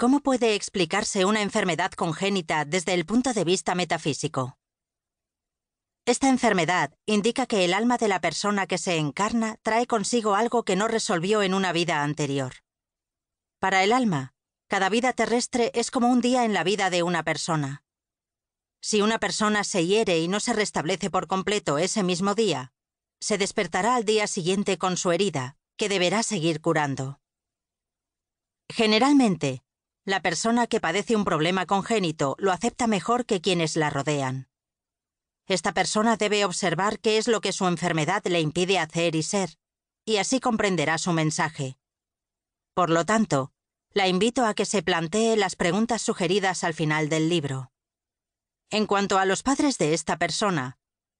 ¿Cómo puede explicarse una enfermedad congénita desde el punto de vista metafísico? Esta enfermedad indica que el alma de la persona que se encarna trae consigo algo que no resolvió en una vida anterior. Para el alma, cada vida terrestre es como un día en la vida de una persona. Si una persona se hiere y no se restablece por completo ese mismo día, se despertará al día siguiente con su herida, que deberá seguir curando. Generalmente, la persona que padece un problema congénito lo acepta mejor que quienes la rodean. Esta persona debe observar qué es lo que su enfermedad le impide hacer y ser, y así comprenderá su mensaje. Por lo tanto, la invito a que se plantee las preguntas sugeridas al final del libro. En cuanto a los padres de esta persona,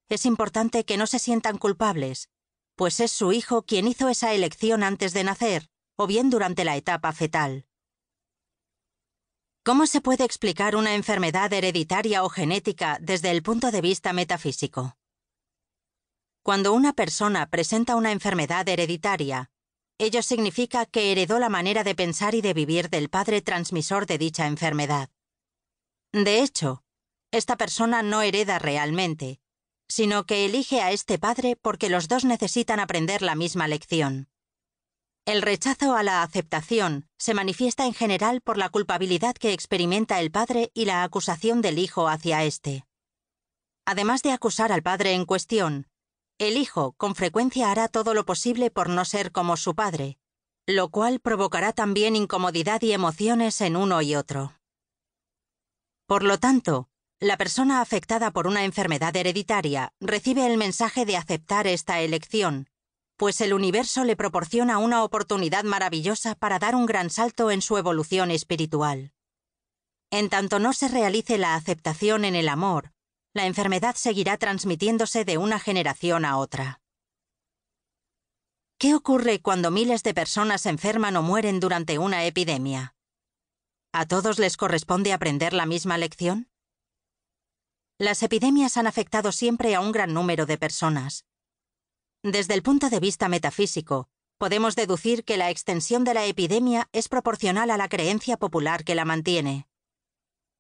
es importante que no se sientan culpables, pues es su hijo quien hizo esa elección antes de nacer o bien durante la etapa fetal. ¿Cómo se puede explicar una enfermedad hereditaria o genética desde el punto de vista metafísico? Cuando una persona presenta una enfermedad hereditaria, ello significa que heredó la manera de pensar y de vivir del padre transmisor de dicha enfermedad. De hecho, esta persona no hereda realmente, sino que elige a este padre porque los dos necesitan aprender la misma lección. El rechazo a la aceptación se manifiesta en general por la culpabilidad que experimenta el padre y la acusación del hijo hacia éste. Además de acusar al padre en cuestión, el hijo con frecuencia hará todo lo posible por no ser como su padre, lo cual provocará también incomodidad y emociones en uno y otro. Por lo tanto, la persona afectada por una enfermedad hereditaria recibe el mensaje de aceptar esta elección, pues el universo le proporciona una oportunidad maravillosa para dar un gran salto en su evolución espiritual. En tanto no se realice la aceptación en el amor, la enfermedad seguirá transmitiéndose de una generación a otra. ¿Qué ocurre cuando miles de personas enferman o mueren durante una epidemia? ¿A todos les corresponde aprender la misma lección? Las epidemias han afectado siempre a un gran número de personas, desde el punto de vista metafísico, podemos deducir que la extensión de la epidemia es proporcional a la creencia popular que la mantiene.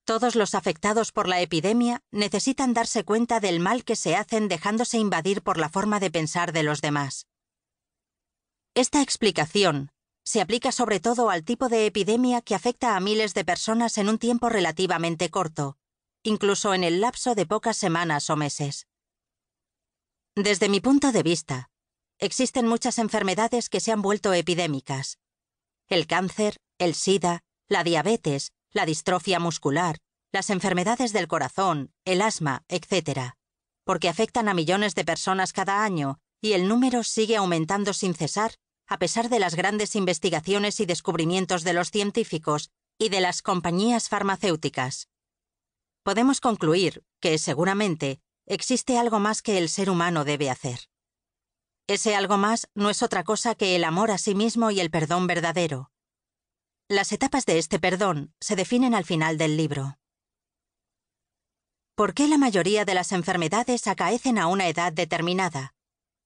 Todos los afectados por la epidemia necesitan darse cuenta del mal que se hacen dejándose invadir por la forma de pensar de los demás. Esta explicación se aplica sobre todo al tipo de epidemia que afecta a miles de personas en un tiempo relativamente corto, incluso en el lapso de pocas semanas o meses. Desde mi punto de vista, existen muchas enfermedades que se han vuelto epidémicas. El cáncer, el SIDA, la diabetes, la distrofia muscular, las enfermedades del corazón, el asma, etc. Porque afectan a millones de personas cada año y el número sigue aumentando sin cesar a pesar de las grandes investigaciones y descubrimientos de los científicos y de las compañías farmacéuticas. Podemos concluir que, seguramente, existe algo más que el ser humano debe hacer. Ese algo más no es otra cosa que el amor a sí mismo y el perdón verdadero. Las etapas de este perdón se definen al final del libro. ¿Por qué la mayoría de las enfermedades acaecen a una edad determinada?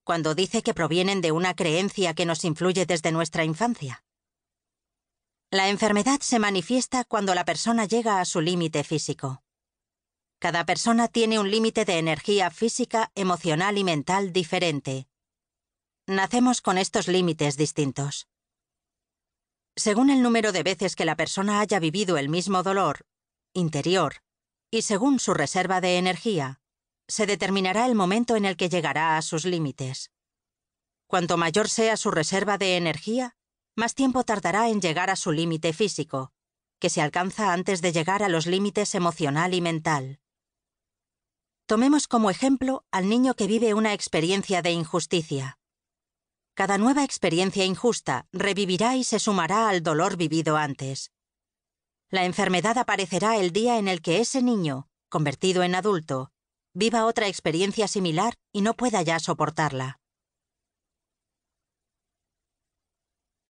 Cuando dice que provienen de una creencia que nos influye desde nuestra infancia. La enfermedad se manifiesta cuando la persona llega a su límite físico. Cada persona tiene un límite de energía física, emocional y mental diferente. Nacemos con estos límites distintos. Según el número de veces que la persona haya vivido el mismo dolor, interior, y según su reserva de energía, se determinará el momento en el que llegará a sus límites. Cuanto mayor sea su reserva de energía, más tiempo tardará en llegar a su límite físico, que se alcanza antes de llegar a los límites emocional y mental. Tomemos como ejemplo al niño que vive una experiencia de injusticia. Cada nueva experiencia injusta revivirá y se sumará al dolor vivido antes. La enfermedad aparecerá el día en el que ese niño, convertido en adulto, viva otra experiencia similar y no pueda ya soportarla.